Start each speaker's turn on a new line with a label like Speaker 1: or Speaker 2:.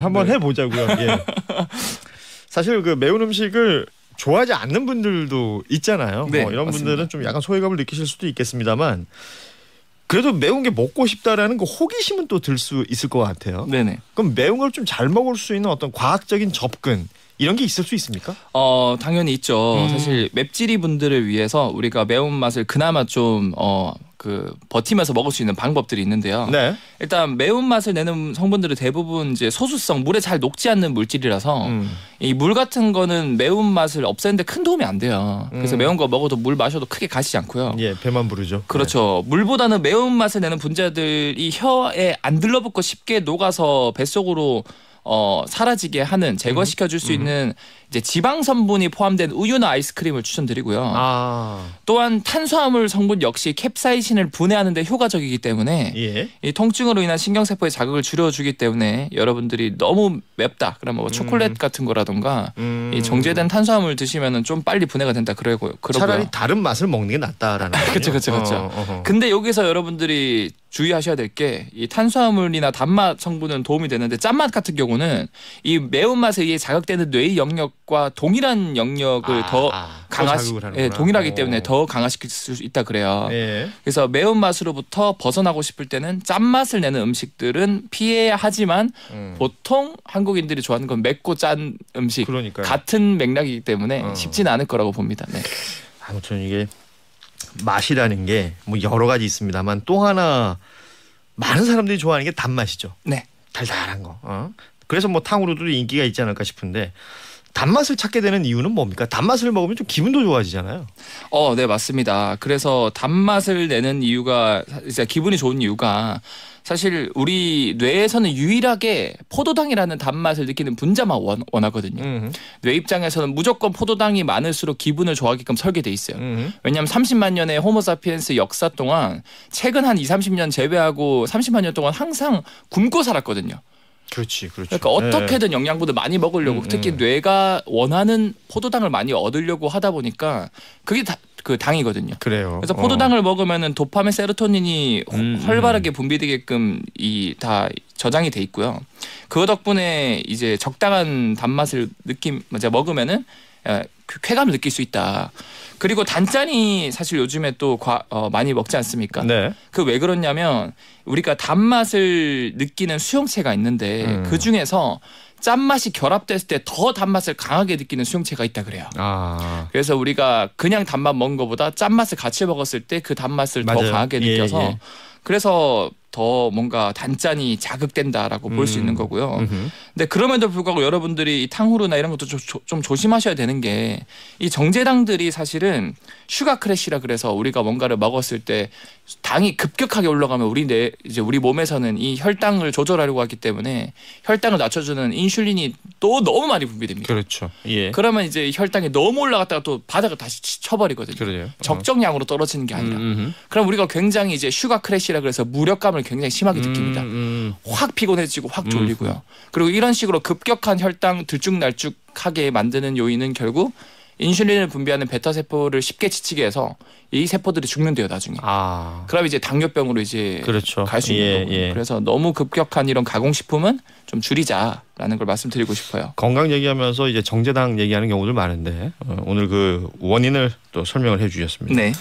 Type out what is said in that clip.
Speaker 1: 한번 네. 해보자고요. 예. 사실 그 매운 음식을 좋아하지 않는 분들도 있잖아요. 네, 뭐 이런 맞습니다. 분들은 좀 약간 소외감을 느끼실 수도 있겠습니다만 그래도 매운 게 먹고 싶다라는 그 호기심은 또 들 수 있을 것 같아요. 네네. 그럼 매운 걸 좀 잘 먹을 수 있는 어떤 과학적인 접근 이런 게 있을 수 있습니까?
Speaker 2: 어 당연히 있죠. 음. 사실 맵찔이 분들을 위해서 우리가 매운 맛을 그나마 좀 어, 그 버티면서 먹을 수 있는 방법들이 있는데요. 네. 일단 매운 맛을 내는 성분들은 대부분 이제 소수성 물에 잘 녹지 않는 물질이라서 음. 이물 같은 거는 매운 맛을 없애는데 큰 도움이 안 돼요. 그래서 음. 매운 거 먹어도 물 마셔도 크게 가시지
Speaker 1: 않고요. 예, 배만 부르죠. 네. 그렇죠.
Speaker 2: 네. 물보다는 매운 맛을 내는 분자들이 혀에 안 들러붙고 쉽게 녹아서 뱃속으로 어, 사라지게 하는 제거시켜 줄수 음. 있는 이제 지방 성분이 포함된 우유나 아이스크림을 추천드리고요. 아. 또한 탄수화물 성분 역시 캡사이신을 분해하는 데 효과적이기 때문에 예. 이 통증으로 인한 신경세포의 자극을 줄여주기 때문에 여러분들이 너무 맵다 그러면 뭐 음. 초콜릿 음. 같은 거라던가 음. 이 정제된 탄수화물 드시면은 좀 빨리 분해가 된다 그러고 그러고요. 차라리 다른 맛을 먹는 게 낫다라는 거죠 그렇죠. 그렇죠. 근데 여기서 여러분들이 주의하셔야 될 게 이 탄수화물이나 단맛 성분은 도움이 되는데 짠맛 같은 경우는 이 매운맛에 의해 자극되는 뇌의 영역과 동일한 영역을 아, 더 아, 아. 강화시 예, 동일하기 오. 어. 때문에 더 강화시킬 수 있다 그래요. 예. 그래서 매운맛으로부터 벗어나고 싶을 때는 짠맛을 내는 음식들은 피해야 하지만 음. 보통 한국인들이 좋아하는 건 맵고 짠 음식 그러니까요. 같은 맥락이기 때문에 어. 쉽진 않을 거라고
Speaker 1: 봅니다. 네. 아무튼 이게 맛이라는 게 뭐 여러 가지 있습니다만 또 하나 많은 사람들이 좋아하는 게 단맛이죠. 네. 달달한 거. 어? 그래서 뭐 탕후루도 인기가 있지 않을까 싶은데 단맛을 찾게 되는 이유는 뭡니까? 단맛을 먹으면 좀 기분도 좋아지잖아요. 어, 네 맞습니다. 그래서 단맛을 내는 이유가
Speaker 2: 이제 기분이 좋은 이유가 사실 우리 뇌에서는 유일하게 포도당이라는 단맛을 느끼는 분자만 원, 하거든요 음흠. 뇌 입장에서는 무조건 포도당이 많을수록 기분을 좋아하게끔 설계돼 있어요. 음흠. 왜냐하면 30만 년의 호모사피엔스 역사 동안 최근 한 2, 30년 제외하고 30만 년 동안 항상 굶고 살았거든요. 그렇지, 그렇지. 그러니까 어떻게든 예. 영양분을 많이 먹으려고 음, 음, 특히 음. 뇌가 원하는 포도당을 많이 얻으려고 하다 보니까 그게 다, 그 당이거든요. 그래요. 그래서 어. 포도당을 어. 먹으면은 도파민, 세로토닌이 음, 활발하게 음. 분비되게끔 이다 저장이 돼 있고요. 그거 덕분에 이제 적당한 단맛을 느낌 이제 먹으면은 예, 그 쾌감을 느낄 수 있다. 그리고 단짠이 사실 요즘에 또 과, 어, 많이 먹지 않습니까? 네. 그 왜 그렇냐면 우리가 단맛을 느끼는 수용체가 있는데 음. 그 중에서 짠맛이 결합됐을 때 더 단맛을 강하게 느끼는 수용체가 있다 그래요. 아. 그래서 우리가 그냥 단맛 먹은 것보다 짠맛을 같이 먹었을 때 그 단맛을 맞아요. 더 강하게 예, 느껴서 예, 예. 그래서 더 뭔가 단짠이 자극된다라고 볼 수 있는 음. 거고요. 음흠. 근데 그럼에도 불구하고 여러분들이 이 탕후루나 이런 것도 조, 조, 좀 조심하셔야 되는 게 이 정제당들이 사실은 슈가 크래시라 그래서 우리가 뭔가를 먹었을 때 당이 급격하게 올라가면 우리 내 이제 우리 몸에서는 이 혈당을 조절하려고 하기 때문에 혈당을 낮춰주는 인슐린이 또 너무 많이 분비됩니다. 그렇죠. 예. 그러면 이제 혈당이 너무 올라갔다가 또 바닥을 다시 쳐버리거든요. 그래요. 어. 적정량으로 떨어지는 게 아니라. 음 그럼 우리가 굉장히 이제 슈가 크래시라 그래서 무력감을 굉장히 심하게 음, 느낍니다. 음, 음. 확 피곤해지고 확 졸리고요. 음. 그리고 이런 식으로 급격한 혈당 들쭉날쭉하게 만드는 요인은 결국 인슐린을 분비하는 베타 세포를 쉽게 지치게 해서 이 세포들이 죽는데요 나중에. 아. 그럼 이제 당뇨병으로 이제 그렇죠. 갈수 있는 예, 거고. 예. 그래서 너무 급격한 이런 가공식품은 좀 줄이자라는
Speaker 1: 걸 말씀드리고 싶어요. 건강 얘기하면서 이제 정제당 얘기하는 경우들 많은데 어, 오늘 그 원인을 또 설명을 해주셨습니다. 네.